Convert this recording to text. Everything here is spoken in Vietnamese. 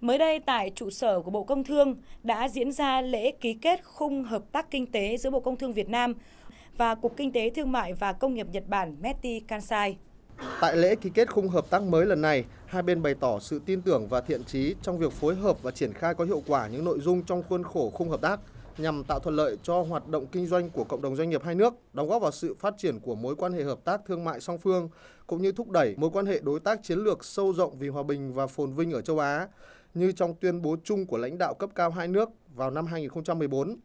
Mới đây tại trụ sở của Bộ Công Thương đã diễn ra lễ ký kết khung hợp tác kinh tế giữa Bộ Công Thương Việt Nam và Cục Kinh tế Thương mại và Công nghiệp Nhật Bản Meti Kansai. Tại lễ ký kết khung hợp tác mới lần này, hai bên bày tỏ sự tin tưởng và thiện trí trong việc phối hợp và triển khai có hiệu quả những nội dung trong khuôn khổ khung hợp tác nhằm tạo thuận lợi cho hoạt động kinh doanh của cộng đồng doanh nghiệp hai nước, đóng góp vào sự phát triển của mối quan hệ hợp tác thương mại song phương cũng như thúc đẩy mối quan hệ đối tác chiến lược sâu rộng vì hòa bình và phồn vinh ở châu Á như trong tuyên bố chung của lãnh đạo cấp cao hai nước vào năm 2014